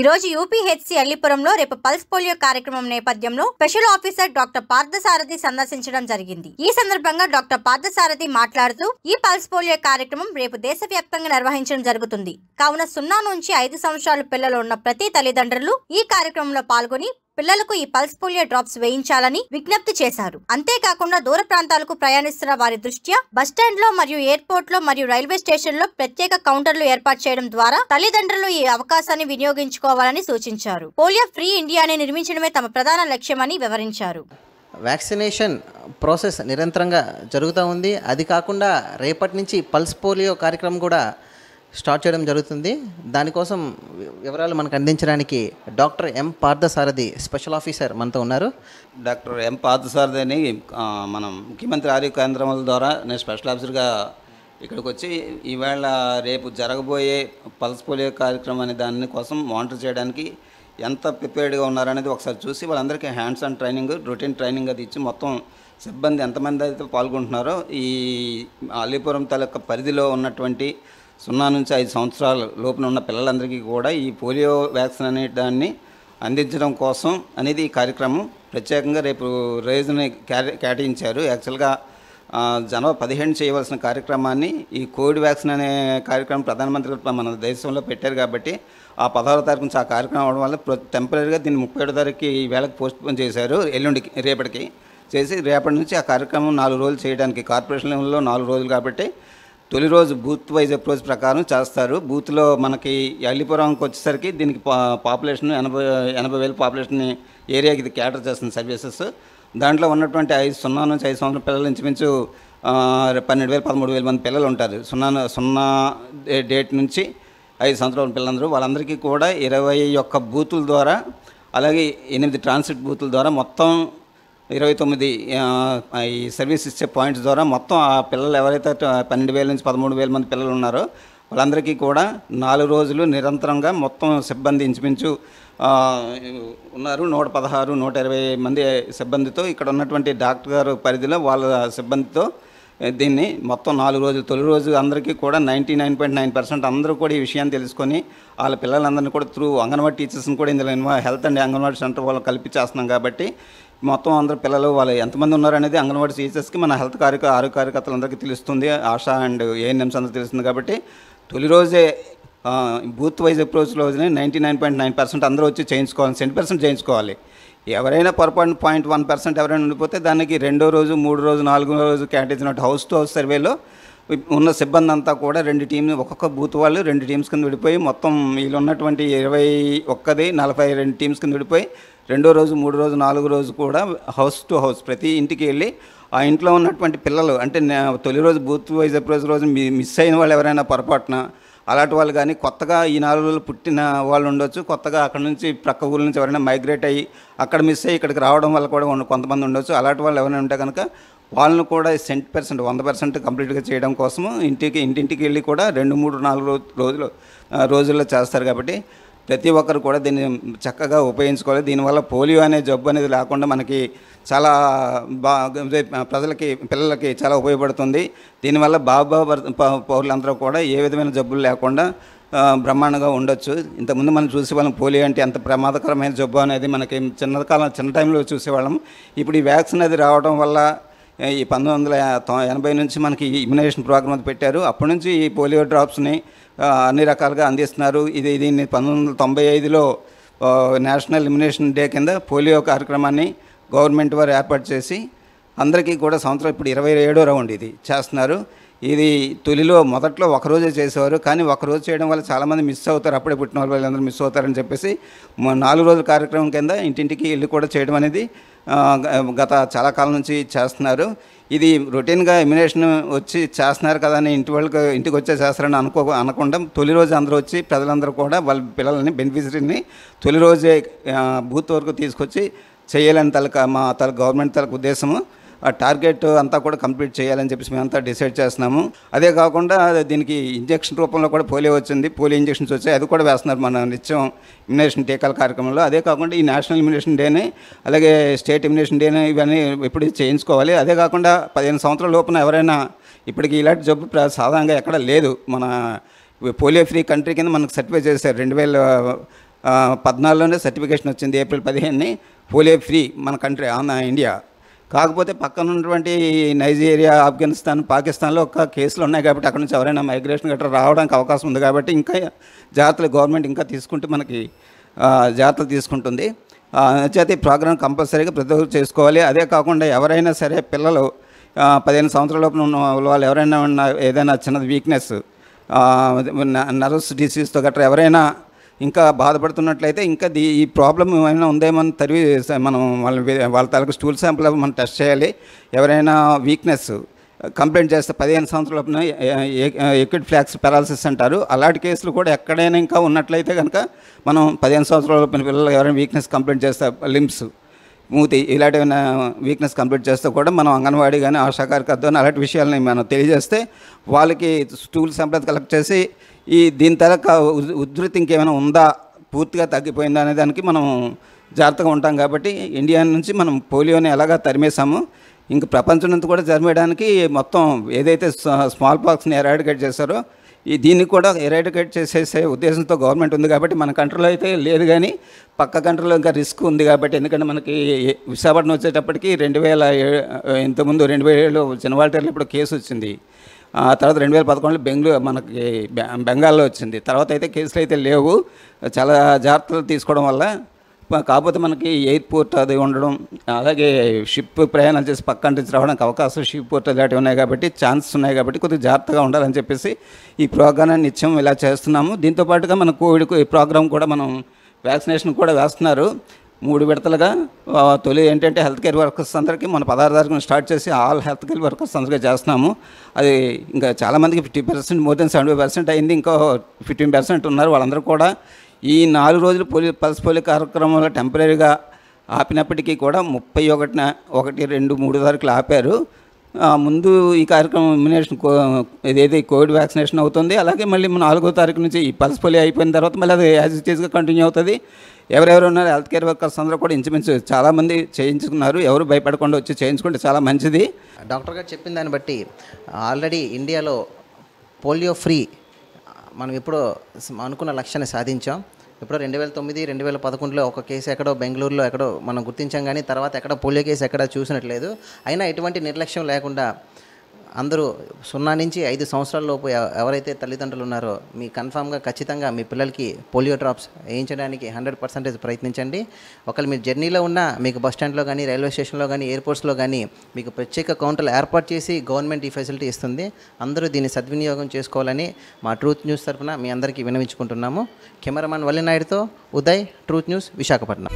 ఈరోజు యూపీహెచ్సి అల్లిపురంలో రేపు pulse polio కార్యక్రమం నేపథ్యంలో స్పెషల్ ఆఫీసర్ డాక్టర్ పార్థసారథి సందర్శించడం జరిగింది ఈ సందర్భంగా డాక్టర్ పార్థసారథి మాట్లాడుతూ ఈ పల్స్ పోలియో కార్యక్రమం రేపు దేశవ్యాప్తంగా నిర్వహించడం జరుగుతుంది కావున సున్నా నుంచి ఐదు సంవత్సరాల పిల్లలు ఉన్న ప్రతి తల్లిదండ్రులు ఈ కార్యక్రమంలో పాల్గొని పిల్లలకు ఈ పల్స్ పోలియో డ్రాప్స్ వేయించాలని విజ్ఞప్తి చేశారు అంతేకాకుండా దూర ప్రాంతాలకు ప్రయాణిస్తున్న వారి దృష్ట్యా బస్టాండ్ లో మరియు ఎయిర్పోర్ట్ లో మరియు రైల్వే స్టేషన్ లో ప్రత్యేక కౌంటర్లు ఏర్పాటు చేయడం ద్వారా తల్లిదండ్రులు ఈ అవకాశాన్ని వినియోగించుకోవాలని సూచించారు పోలియో ఫ్రీ ఇండియాని నిర్మించడమే తమ ప్రధాన లక్ష్యమని వివరించారు వ్యాక్సినేషన్ ప్రాసెస్ నిరంతరంగా జరుగుతూ ఉంది అది కాకుండా రేపటి నుంచి పల్స్ పోలియో కార్యక్రమం కూడా స్టార్ట్ చేయడం జరుగుతుంది దానికోసం వివరాలు మనకు అందించడానికి doctor M Parthasarathy special officer మనతో ఉన్నారు డాక్టర్ ఎం పార్థసారథి అని మనం ముఖ్యమంత్రి ఆరోగ్య కేంద్రముల ద్వారా నేను స్పెషల్ ఆఫీసర్గా ఇక్కడికి వచ్చి ఈవేళ రేపు జరగబోయే పల్స్ పోలియో కార్యక్రమం అనే దాని కోసం మానిటర్ చేయడానికి ఎంత ప్రిపేర్డ్గా ఉన్నారనేది ఒకసారి చూసి వాళ్ళందరికీ hands on training routine training అది ఇచ్చి మొత్తం సిబ్బంది ఎంతమంది అయితే పాల్గొంటున్నారో ఈ అలీపురం తాలూకా పరిధిలో ఉన్నటువంటి సున్నా నుంచి ఐదు సంవత్సరాల లోపున ఉన్న పిల్లలందరికీ కూడా ఈ పోలియో వ్యాక్సిన్ అనే దాన్ని అందించడం కోసం అనేది ఈ కార్యక్రమం ప్రత్యేకంగా రేపు రేజుని కేటాయించారు యాక్చువల్గా జనవరి పదిహేను చేయవలసిన కార్యక్రమాన్ని ఈ కోవిడ్ వ్యాక్సిన్ అనే కార్యక్రమం ప్రధానమంత్రి మన దేశంలో పెట్టారు కాబట్టి ఆ పదహారు తారీఖు నుంచి ఆ కార్యక్రమం అవడం వల్ల టెంపరీగా దీన్ని ముప్పై ఏడు తారీఖుకి ఈ వేళకు పోస్ట్పోన్ చేశారు ఎల్లుండికి రేపటికి చేసి రేపటి నుంచి ఆ కార్యక్రమం నాలుగు రోజులు చేయడానికి కార్పొరేషన్లో నాలుగు రోజులు కాబట్టి తొలి రోజు బూత్ వైజ్ అప్రోచ్ ప్రకారం చేస్తారు బూత్లో మనకి అల్లిపురంకి వచ్చేసరికి దీనికి పాపులేషన్ ఎనభై ఎనభై వేల పాపులేషన్ ఏరియాకి ఇది క్యాటర్ చేస్తుంది సర్వీసెస్ దాంట్లో ఉన్నటువంటి ఐదు సున్నా నుంచి ఐదు సంవత్సరం పిల్లల నుంచి మించు పన్నెండు వేలు పదమూడు వేల మంది పిల్లలు ఉంటారు సున్నా సున్నా డేట్ నుంచి ఐదు సంవత్సరాల పిల్లలందరూ వాళ్ళందరికీ కూడా ఇరవై ఒక్క బూతుల ద్వారా అలాగే ఎనిమిది ట్రాన్సిట్ బూతుల ద్వారా మొత్తం ఇరవై తొమ్మిది ఈ సర్వీస్ ఇచ్చే పాయింట్స్ ద్వారా మొత్తం ఆ పిల్లలు ఎవరైతే పన్నెండు వేల నుంచి పదమూడు వేల మంది పిల్లలు ఉన్నారో వాళ్ళందరికీ కూడా నాలుగు రోజులు నిరంతరంగా మొత్తం సిబ్బంది ఇంచుమించు ఉన్నారు నూట పదహారు నూట ఇరవై మంది సిబ్బందితో ఇక్కడ ఉన్నటువంటి డాక్టర్ గారు పరిధిలో వాళ్ళ సిబ్బందితో దీన్ని మొత్తం నాలుగు రోజులు తొలి రోజు అందరికీ కూడా ninety nine point nine percent అందరూ కూడా ఈ విషయాన్ని తెలుసుకొని వాళ్ళ పిల్లలందరినీ కూడా త్రూ అంగన్వాడీ టీచర్స్ని కూడా ఇందులో హెల్త్ అండ్ అంగన్వాడీ సెంటర్ వాళ్ళు కల్పించేస్తున్నాం కాబట్టి మొత్తం అందరు పిల్లలు వాళ్ళు ఎంతమంది ఉన్నారనేది అంగన్వాడీ టీచర్స్కి మన హెల్త్ కార్యక ఆరోగ్య కార్యకర్తలందరికీ తెలుస్తుంది ఆశ అండ్ ఏఎన్ఎంస్ అందరూ తెలుస్తుంది కాబట్టి తొలి రోజే బూత్ వైజ్ రోజు ninety nine point nine percent అందరూ వచ్చి చేయించుకోవాలి సెంటీ పర్సెంట్ చేయించుకోవాలి ఎవరైనా పొరపాటు పాయింట్ వన్ పర్సెంట్ ఎవరైనా ఉండిపోతే దానికి రెండో రోజు మూడో రోజు నాలుగో రోజు నాట్ హౌస్ టు హౌస్ సర్వేలో ఉన్న సిబ్బంది అంతా కూడా రెండు టీం ఒక్కొక్క బూత్ వాళ్ళు రెండు టీమ్స్ కింద విడిపోయి మొత్తం వీళ్ళు ఉన్నటువంటి ఇరవై ఒక్కది నలభై రెండు టీమ్స్ కింద విడిపోయి రెండో రోజు మూడో రోజు నాలుగో రోజు కూడా హౌస్ టు హౌస్ ప్రతి ఇంటికి వెళ్ళి ఆ ఇంట్లో ఉన్నటువంటి పిల్లలు అంటే తొలి రోజు బూత్ వైజ్ రోజు రోజు మిస్ అయిన వాళ్ళు ఎవరైనా పొరపాటున అలాంటి వాళ్ళు కానీ కొత్తగా ఈ నాలుగు రోజులు పుట్టిన వాళ్ళు ఉండొచ్చు కొత్తగా అక్కడ నుంచి ప్రక్క ఊళ్ళ నుంచి ఎవరైనా మైగ్రేట్ అయ్యి అక్కడ మిస్ అయ్యి ఇక్కడికి రావడం వల్ల కూడా కొంతమంది ఉండొచ్చు అలాంటి వాళ్ళు ఎవరైనా ఉంటే కనుక వాళ్ళని కూడా సెంట్ పర్సెంట్ వంద పర్సెంట్ కంప్లీట్గా చేయడం కోసం ఇంటికి ఇంటింటికి వెళ్ళి కూడా రెండు మూడు నాలుగు రోజులు రోజుల్లో చేస్తారు కాబట్టి ప్రతి ఒక్కరు కూడా దీన్ని చక్కగా ఉపయోగించుకోవాలి దీనివల్ల పోలియో అనే జబ్బు అనేది లేకుండా మనకి చాలా బా ప్రజలకి పిల్లలకి చాలా ఉపయోగపడుతుంది దీనివల్ల బాబా పౌరులందరూ కూడా ఏ విధమైన జబ్బులు లేకుండా బ్రహ్మాండంగా ఉండొచ్చు ఇంతకుముందు మనం చూసేవాళ్ళం పోలియో అంటే ఎంత ప్రమాదకరమైన జబ్బు అనేది మనకి చిన్న కాలం చిన్న టైంలో చూసేవాళ్ళం ఇప్పుడు ఈ వ్యాక్సిన్ అది రావడం వల్ల ఈ పంతొమ్మిది వందల ఎనభై నుంచి మనకి ఇమ్యునైజేషన్ ప్రోగ్రామ్ పెట్టారు అప్పటి నుంచి ఈ పోలియో డ్రాప్స్ని అన్ని రకాలుగా అందిస్తున్నారు ఇది దీన్ని పంతొమ్మిది వందల తొంభై ఐదులో నేషనల్ ఇమ్యునేషన్ డే కింద పోలియో కార్యక్రమాన్ని గవర్నమెంట్ వారు ఏర్పాటు చేసి అందరికీ కూడా సంవత్సరం ఇప్పుడు ఇరవై ఏడో రౌండ్ ఇది చేస్తున్నారు ఇది తొలిలో మొదట్లో ఒకరోజే చేసేవారు కానీ ఒకరోజు చేయడం వల్ల చాలామంది మిస్ అవుతారు అప్పుడే పుట్టిన వాళ్ళు వాళ్ళందరూ మిస్ అవుతారని చెప్పేసి నాలుగు రోజుల కార్యక్రమం కింద ఇంటింటికి వెళ్ళి కూడా చేయడం అనేది గత చాలా కాలం నుంచి చేస్తున్నారు ఇది రొటీన్గా ఎమినేషన్ వచ్చి చేస్తున్నారు కదా అని ఇంటి వాళ్ళకి ఇంటికి వచ్చే చేస్తారని అనుకో అనకుండా తొలి రోజు అందరూ వచ్చి ప్రజలందరూ కూడా వాళ్ళ పిల్లల్ని బెనిఫిషరీని తొలి రోజే బూత్ వరకు తీసుకొచ్చి చేయాలని తలక మా తల గవర్నమెంట్ తలకు ఉద్దేశము ఆ టార్గెట్ అంతా కూడా కంప్లీట్ చేయాలని చెప్పేసి మేమంతా డిసైడ్ చేస్తున్నాము అదే కాకుండా దీనికి ఇంజెక్షన్ రూపంలో కూడా పోలియో వచ్చింది పోలియో ఇంజెక్షన్స్ వచ్చాయి అది కూడా వేస్తున్నారు మన నిత్యం ఇమ్యునేషన్ టీకాల కార్యక్రమంలో అదే కాకుండా ఈ నేషనల్ ఇమ్యునేషన్ డేని అలాగే స్టేట్ ఇమ్యునేషన్ డేని ఇవన్నీ ఇప్పుడు చేయించుకోవాలి అదే కాకుండా పదిహేను సంవత్సరాల లోపున ఎవరైనా ఇప్పటికి ఇలాంటి జబ్బు సాధారణంగా ఎక్కడ లేదు మన పోలియో ఫ్రీ కంట్రీ కింద మనకు సర్టిఫై చేశారు రెండు వేల పద్నాలుగులోనే సర్టిఫికేషన్ వచ్చింది ఏప్రిల్ పదిహేనుని పోలియో ఫ్రీ మన కంట్రీ ఆన్ ఇండియా కాకపోతే పక్కన ఉన్నటువంటి నైజీరియా ఆఫ్ఘనిస్తాన్ పాకిస్తాన్లో ఒక కేసులు ఉన్నాయి కాబట్టి అక్కడ నుంచి ఎవరైనా మైగ్రేషన్ గట్రా రావడానికి అవకాశం ఉంది కాబట్టి ఇంకా జాగ్రత్తలు గవర్నమెంట్ ఇంకా తీసుకుంటే మనకి జాగ్రత్తలు తీసుకుంటుంది ఈ ప్రోగ్రాం కంపల్సరీగా ప్రతి ఒక్కరు చేసుకోవాలి అదే కాకుండా ఎవరైనా సరే పిల్లలు పదిహేను సంవత్సరాల లోపల ఉన్న వాళ్ళు ఎవరైనా ఉన్న ఏదైనా చిన్నది వీక్నెస్ నర్వస్ డిసీజ్తో గట్రా ఎవరైనా ఇంకా బాధపడుతున్నట్లయితే ఇంకా దీ ఈ ప్రాబ్లం ఏమైనా ఉందేమో తరివి మనం వాళ్ళ వాళ్ళ తాలూకు స్టూల్ శాంపుల్ మనం టెస్ట్ చేయాలి ఎవరైనా వీక్నెస్ కంప్లైంట్ చేస్తే పదిహేను సంవత్సరాల ఎక్విడ్ ఫ్లాక్స్ పెరాలసిస్ అంటారు అలాంటి కేసులు కూడా ఎక్కడైనా ఇంకా ఉన్నట్లయితే కనుక మనం పదిహేను సంవత్సరాల పిల్లలు ఎవరైనా వీక్నెస్ కంప్లైంట్ చేస్తే లిమ్స్ మూతి ఇలాంటి వీక్నెస్ కంప్లీట్ చేస్తే కూడా మనం అంగన్వాడీ కానీ ఆశా కార్యకర్తని అలాంటి విషయాలని మనం తెలియజేస్తే వాళ్ళకి స్టూల్ సంపద కలెక్ట్ చేసి ఈ దీని తరక ఉధృతి ఇంకేమైనా ఉందా పూర్తిగా తగ్గిపోయిందా అనే దానికి మనం జాగ్రత్తగా ఉంటాం కాబట్టి ఇండియా నుంచి మనం పోలియోని ఎలాగా తరిమేశాము ఇంక ప్రపంచం నుంచి కూడా జరిమేయడానికి మొత్తం ఏదైతే స్మాల్ పాక్స్ని ఎరాడికేట్ చేశారో ఈ దీన్ని కూడా ఎరాడికేట్ చేసేసే ఉద్దేశంతో గవర్నమెంట్ ఉంది కాబట్టి మన కంట్రోల్ అయితే లేదు కానీ పక్క కంట్రోల్ ఇంకా రిస్క్ ఉంది కాబట్టి ఎందుకంటే మనకి విశాఖపట్నం వచ్చేటప్పటికి రెండు వేల ఇంతకుముందు రెండు వేల ఏడు జనవాల్టర్లో ఇప్పుడు కేసు వచ్చింది ఆ తర్వాత రెండు వేల పదకొండులో బెంగళూరు మనకి బెంగాల్లో వచ్చింది తర్వాత అయితే కేసులు అయితే లేవు చాలా జాగ్రత్తలు తీసుకోవడం వల్ల కాకపోతే మనకి ఎయిర్పోర్ట్ అది ఉండడం అలాగే షిప్ ప్రయాణాలు చేసి పక్క నుంచి రావడానికి అవకాశం షిప్ పోర్ట్ ఇలాంటివి ఉన్నాయి కాబట్టి ఛాన్సెస్ ఉన్నాయి కాబట్టి కొద్దిగా జాగ్రత్తగా ఉండాలని చెప్పేసి ఈ ప్రోగ్రాన్ని నిత్యం ఇలా చేస్తున్నాము దీంతోపాటుగా మన కోవిడ్ ప్రోగ్రామ్ కూడా మనం వ్యాక్సినేషన్ కూడా వేస్తున్నారు మూడు విడతలుగా తొలి ఏంటంటే హెల్త్ కేర్ వర్కర్స్ అందరికీ మన పదహారు తారీఖున స్టార్ట్ చేసి ఆల్ హెల్త్ కేర్ వర్కర్స్ అందరికీ చేస్తున్నాము అది ఇంకా చాలామందికి fifty percent more than seventy percent అయింది ఇంకో ఫిఫ్టీన్ పర్సెంట్ ఉన్నారు వాళ్ళందరూ కూడా ఈ నాలుగు రోజులు పోలి పల్స్ పోలియో కార్యక్రమంలో టెంపరీగా ఆపినప్పటికీ కూడా ముప్పై ఒకటిన ఒకటి రెండు మూడు తారీఖులు ఆపారు ముందు ఈ కార్యక్రమం ఇమ్యునేషన్ ఏదైతే కోవిడ్ వ్యాక్సినేషన్ అవుతుంది అలాగే మళ్ళీ నాలుగో తారీఖు నుంచి ఈ పల్స్ పోలియో అయిపోయిన తర్వాత మళ్ళీ అది యాజ్ ఇట్ ఈస్గా కంటిన్యూ అవుతుంది ఎవరెవరు ఉన్నారు హెల్త్ కేర్ వర్కర్స్ అందరూ కూడా ఇంచుమించు చాలామంది చేయించుకున్నారు ఎవరు భయపడకుండా వచ్చి చేయించుకుంటే చాలా మంచిది డాక్టర్ గారు చెప్పిన దాన్ని బట్టి ఆల్రెడీ ఇండియాలో పోలియో ఫ్రీ మనం ఎప్పుడో అనుకున్న లక్ష్యాన్ని సాధించాం ఎప్పుడో రెండు వేల తొమ్మిది రెండు వేల పదకొండులో ఒక కేసు ఎక్కడో బెంగళూరులో ఎక్కడో మనం గుర్తించాం కానీ తర్వాత ఎక్కడో పోలియో కేసు ఎక్కడ చూసినట్లేదు అయినా ఎటువంటి నిర్లక్ష్యం లేకుండా అందరూ సున్నా నుంచి ఐదు సంవత్సరాల లోపు ఎవరైతే తల్లిదండ్రులు ఉన్నారో మీ కన్ఫామ్గా ఖచ్చితంగా మీ పిల్లలకి పోలియో డ్రాప్స్ వేయించడానికి హండ్రెడ్ పర్సెంటేజ్ ప్రయత్నించండి ఒకవేళ మీరు జర్నీలో ఉన్నా మీకు బస్ స్టాండ్లో కానీ రైల్వే స్టేషన్లో కానీ ఎయిర్పోర్ట్స్లో కానీ మీకు ప్రత్యేక కౌంటర్లు ఏర్పాటు చేసి గవర్నమెంట్ ఈ ఫెసిలిటీ ఇస్తుంది అందరూ దీన్ని సద్వినియోగం చేసుకోవాలని మా ట్రూత్ న్యూస్ తరఫున మీ అందరికీ వినవించుకుంటున్నాము కెమెరామెన్ వల్లినాయుడుతో ఉదయ్ ట్రూత్ న్యూస్ విశాఖపట్నం